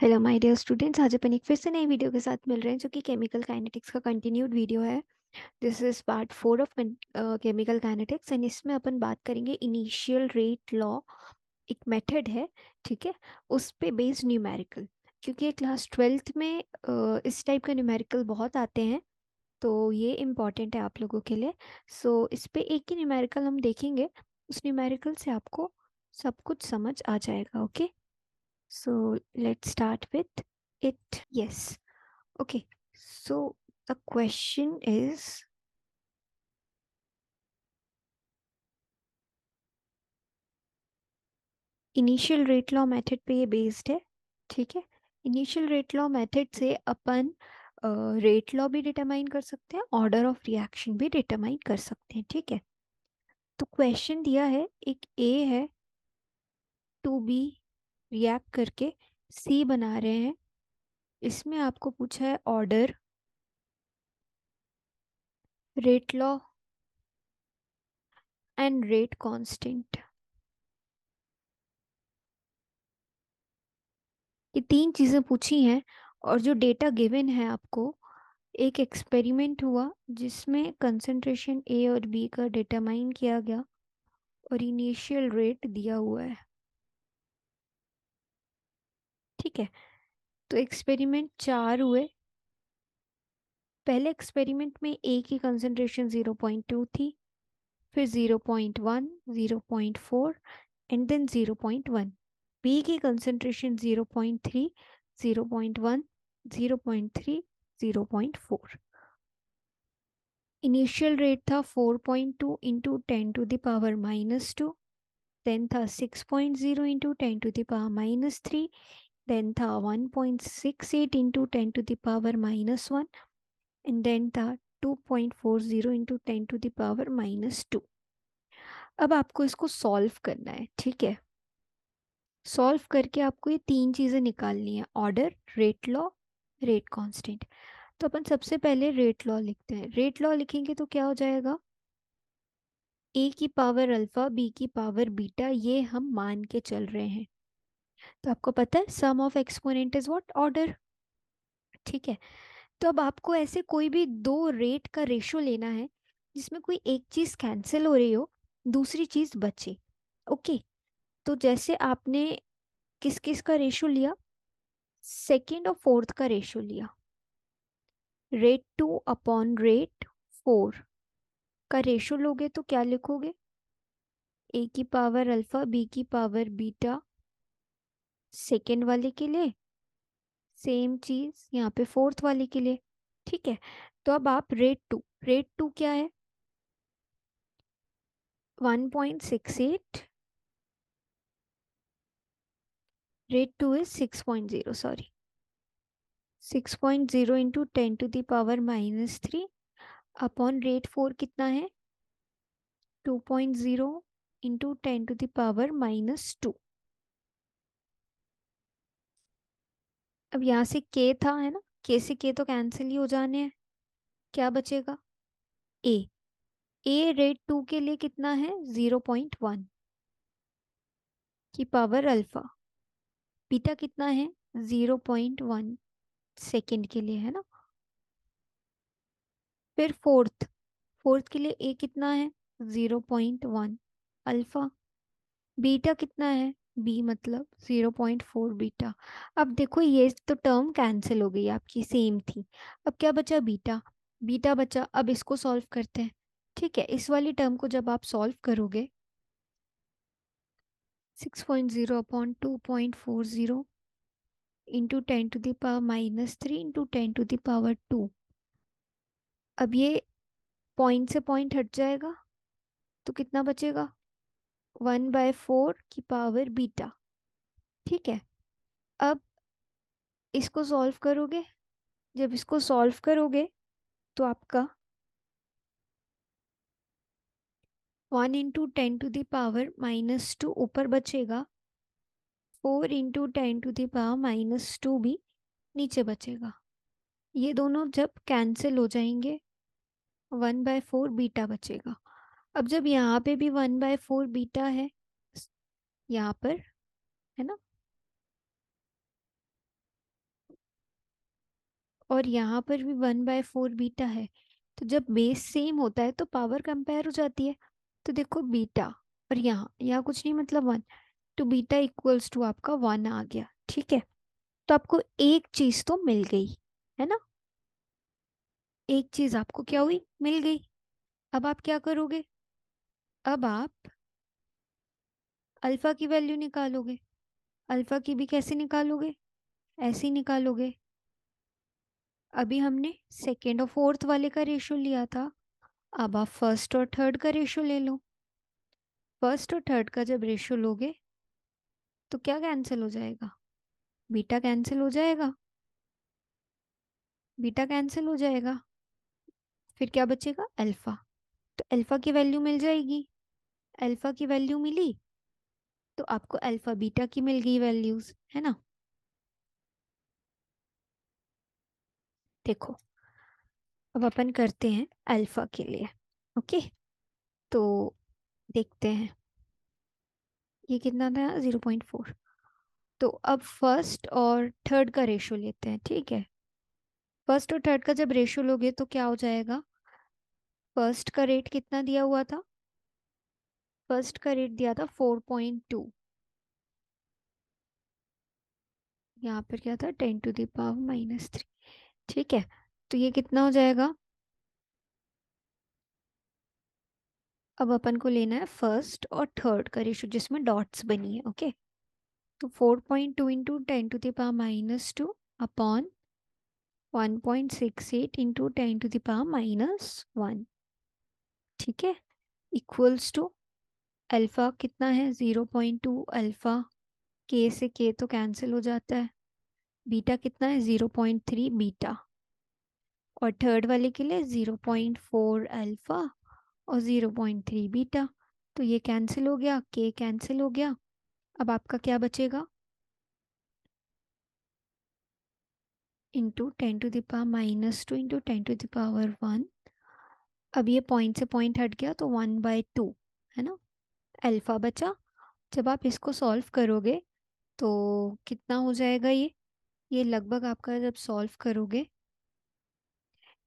Hello my dear students आज अपन एक फिर से नई वीडियो के साथ मिल रहे हैं जो कि केमिकल काइनेटिक्स का कंटिन्यूड वीडियो है this is part four of chemical kinetics and इसमें अपन बात करेंगे इनिशियल रेट लॉ एक मेथड है ठीक है उस पर बेस्ड न्यूमेरिकल क्योंकि क्लास ट्वेल्थ में uh, इस टाइप के न्यूमेरिकल बहुत आते हैं तो ये इम्पॉर्टेंट है आप लोगों के लिए सो so, इस पर एक ही न्यूमेरिकल हम देखेंगे उस न्यूमेरिकल से आपको सब कुछ समझ आ जाएगा okay okay? So let's start with it. Yes. Okay. So the question is initial rate law method पे ये बेस्ड है ठीक है इनिशियल रेट लॉ मेथड से अपन रेट लॉ भी डिटरमाइन कर सकते हैं ऑर्डर ऑफ रिएक्शन भी डिटरमाइन कर सकते हैं ठीक है तो क्वेश्चन दिया है एक ए है टू बी रिएक्ट करके सी बना रहे हैं इसमें आपको पूछा है order rate law and rate constant ये तीन चीज़ें पूछी हैं और जो डेटा गिवन है आपको एक एक्सपेरिमेंट हुआ जिसमें कंसंट्रेशन ए और बी का डेटामाइन किया गया और इनिशियल रेट दिया हुआ है ठीक है तो एक्सपेरिमेंट चार हुए पहले एक्सपेरिमेंट में ए की कंसनट्रेशन 0.2 थी फिर 0.1, 0.4 एंड देन 0.1 बी की कंसनट्रेशन 0.3, 0.1, 0.3, 0.4 इनिशियल रेट था 4.2 point two into ten to the power minus two then था 6.0 point zero into ten to the power minus three then the 1.68 into 10 to the power minus 1 and then the 2.40 into 10 to the power minus 2. अब आपको इसको solve करना है ठीक है solve करके आपको ये तीन चीज़ें निकालनी है order rate law rate constant तो अपन सबसे पहले रेट लॉ लिखते हैं रेट लॉ लिखेंगे तो क्या हो जाएगा ए की पावर अल्फ़ा बी की पावर बीटा ये हम मान के चल रहे हैं तो आपको पता है sum of exponent is what order ठीक है तो अब आपको ऐसे कोई भी दो रेट का रेशो लेना है जिसमें कोई एक चीज़ कैंसिल हो रही हो दूसरी चीज़ बचे ओके तो जैसे आपने किस किस का रेशो लिया सेकेंड और फोर्थ का रेशो लिया rate two upon rate four का रेशो लोगे तो क्या लिखोगे ए की पावर अल्फा बी की पावर बीटा सेकेंड वाले के लिए सेम चीज़ यहाँ पे फोर्थ वाले के लिए ठीक है तो अब आप रेट टू रेट टू क्या है one point six eight rate two is six point zero sorry six point zero into ten to the power minus three upon rate four कितना है two point zero into ten to the power minus two अब यहाँ से के था है ना के से के तो कैंसिल ही हो जाने हैं क्या बचेगा ए ए रेट टू के लिए कितना है जीरो पॉइंट वन की पावर अल्फा बीटा कितना है जीरो पॉइंट वन सेकेंड के लिए है ना फिर फोर्थ फोर्थ के लिए ए कितना है zero point one alpha beta कितना है बी मतलब ज़ीरो पॉइंट फोर बीटा अब देखो ये तो टर्म कैंसिल हो गई आपकी सेम थी अब क्या बचा बीटा बीटा बचा अब इसको सॉल्व करते हैं ठीक है इस वाली टर्म को जब आप सॉल्व करोगे six point zero upon two point four zero into ten to the power minus three into ten to the power two अब ये पॉइंट से पॉइंट हट जाएगा तो कितना बचेगा वन बाय फोर की पावर बीटा ठीक है अब इसको सॉल्व करोगे जब इसको सॉल्व करोगे तो आपका one into ten to the power minus two ऊपर बचेगा four into ten to the power minus two भी नीचे बचेगा ये दोनों जब कैंसिल हो जाएंगे वन बाय फोर बीटा बचेगा अब जब यहाँ पे भी वन बाय फोर बीटा है यहाँ पर है ना और यहाँ पर भी वन बाय फोर बीटा है तो जब बेस सेम होता है तो पावर कंपेयर हो जाती है तो देखो बीटा और यहाँ यहाँ कुछ नहीं मतलब वन तो बीटा इक्वल्स टू आपका वन आ गया ठीक है तो आपको एक चीज तो मिल गई है ना एक चीज आपको क्या हुई मिल गई अब आप क्या करोगे अब आप अल्फा की वैल्यू निकालोगे अल्फा की भी कैसे निकालोगे ऐसे ही निकालोगे अभी हमने सेकेंड और फोर्थ वाले का रेशो लिया था अब आप फर्स्ट और थर्ड का रेशो ले लो फर्स्ट और थर्ड का जब रेशो लोगे तो क्या कैंसिल हो जाएगा बीटा कैंसिल हो जाएगा बीटा कैंसिल हो जाएगा फिर क्या बचेगा अल्फा तो अल्फा की वैल्यू मिल जाएगी अल्फा की वैल्यू मिली तो आपको अल्फा बीटा की मिल गई वैल्यूज है ना देखो अब अपन करते हैं अल्फा के लिए ओके तो देखते हैं ये कितना था जीरो पॉइंट फोर तो अब फर्स्ट और थर्ड का रेशो लेते हैं ठीक है फर्स्ट और थर्ड का जब रेशो लोगे तो क्या हो जाएगा फर्स्ट का रेट कितना दिया हुआ था फर्स्ट का रेट दिया था फोर पॉइंट टू यहाँ पर क्या था ten to the power minus three ठीक है तो ये कितना हो जाएगा अब अपन को लेना है फर्स्ट और थर्ड का रेशो जिसमें डॉट्स बनी है ओके तो four point two into ten to the power minus two upon one point six eight into ten to the power minus one ठीक है इक्वल्स टू अल्फ़ा कितना है ज़ीरो पॉइंट टू अल्फ़ा के से के तो कैंसिल हो जाता है बीटा कितना है ज़ीरो पॉइंट थ्री बीटा और थर्ड वाले के लिए ज़ीरो पॉइंट फोर अल्फ़ा और ज़ीरो पॉइंट थ्री बीटा तो ये कैंसिल हो गया के कैंसिल हो गया अब आपका क्या बचेगा into ten to the power minus two into ten to the power one अब ये पॉइंट से पॉइंट हट गया तो वन बाय टू है ना अल्फ़ा बचा जब आप इसको सॉल्व करोगे तो कितना हो जाएगा ये ये लगभग आपका जब सॉल्व करोगे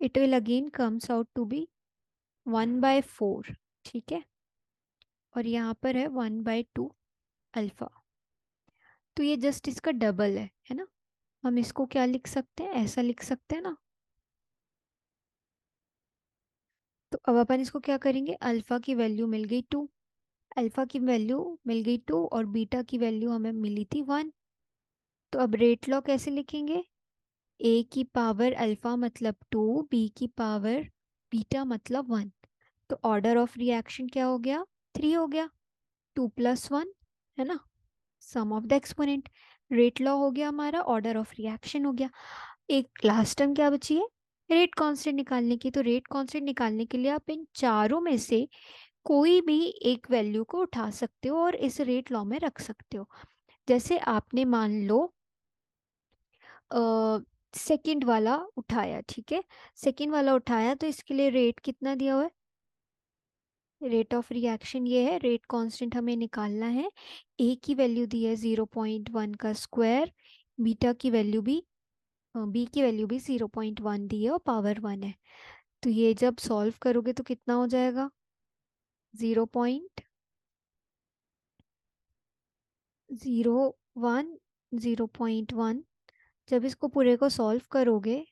it will again comes out to be one by four ठीक है और यहाँ पर है वन बाय टू अल्फ़ा तो ये जस्ट इसका डबल है है ना हम इसको क्या लिख सकते हैं ऐसा लिख सकते हैं ना अब अपन इसको क्या करेंगे अल्फ़ा की वैल्यू मिल गई टू अल्फ़ा की वैल्यू मिल गई टू और बीटा की वैल्यू हमें मिली थी वन तो अब रेट लॉ कैसे लिखेंगे ए की पावर अल्फ़ा मतलब टू बी की पावर बीटा मतलब वन तो ऑर्डर ऑफ रिएक्शन क्या हो गया थ्री हो गया टू प्लस वन है ना sum of the exponent rate law हो गया हमारा ऑर्डर ऑफ रिएक्शन हो गया एक लास्ट टर्म क्या बची है रेट कांस्टेंट निकालने की तो रेट कांस्टेंट निकालने के लिए आप इन चारों में से कोई भी एक वैल्यू को उठा सकते हो और इस रेट लॉ में रख सकते हो जैसे आपने मान लो सेकंड वाला उठाया ठीक है सेकंड वाला उठाया तो इसके लिए रेट कितना दिया हुआ है रेट ऑफ रिएक्शन ये है रेट कांस्टेंट हमें निकालना है ए की वैल्यू दी है जीरो पॉइंट वन का स्क्वायर बीटा की वैल्यू भी बी की वैल्यू भी ज़ीरो पॉइंट वन दी है और पावर वन है तो ये जब सॉल्व करोगे तो कितना हो जाएगा zero point zero one zero point one जब इसको पूरे को सॉल्व करोगे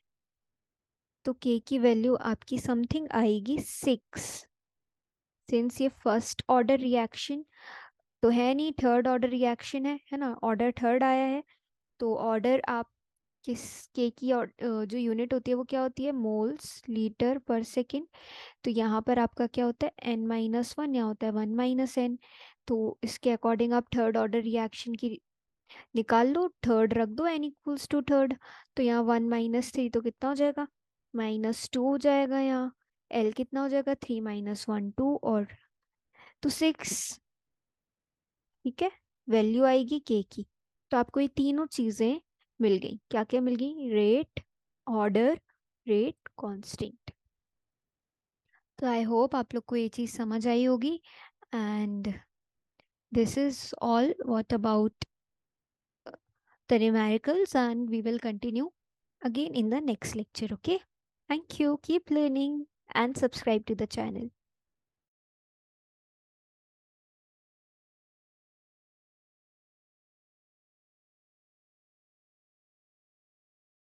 तो के की वैल्यू आपकी समथिंग आएगी सिक्स सिंस ये फर्स्ट ऑर्डर रिएक्शन तो है नहीं थर्ड ऑर्डर रिएक्शन है है ना ऑर्डर थर्ड आया है तो ऑर्डर आप किस के की और जो यूनिट होती है वो क्या होती है मोल्स लीटर पर सेकेंड तो यहाँ पर आपका क्या होता है एन माइनस वन यहाँ होता है वन माइनस एन तो इसके अकॉर्डिंग आप थर्ड ऑर्डर रिएक्शन की निकाल लो थर्ड रख दो एन इक्वल्स टू थर्ड तो यहाँ वन माइनस थ्री तो कितना हो जाएगा माइनस टू हो जाएगा यहाँ एल कितना हो जाएगा थ्री माइनस वन टू और तो सिक्स ठीक है वैल्यू आएगी के की तो आपको ये तीनों चीज़ें मिल गई क्या क्या मिल गई रेट ऑर्डर रेट कांस्टेंट तो आई होप आप लोग को ये चीज़ समझ आई होगी and this is all what about the numericals and we will continue again in the next lecture okay thank you keep learning and subscribe to the channel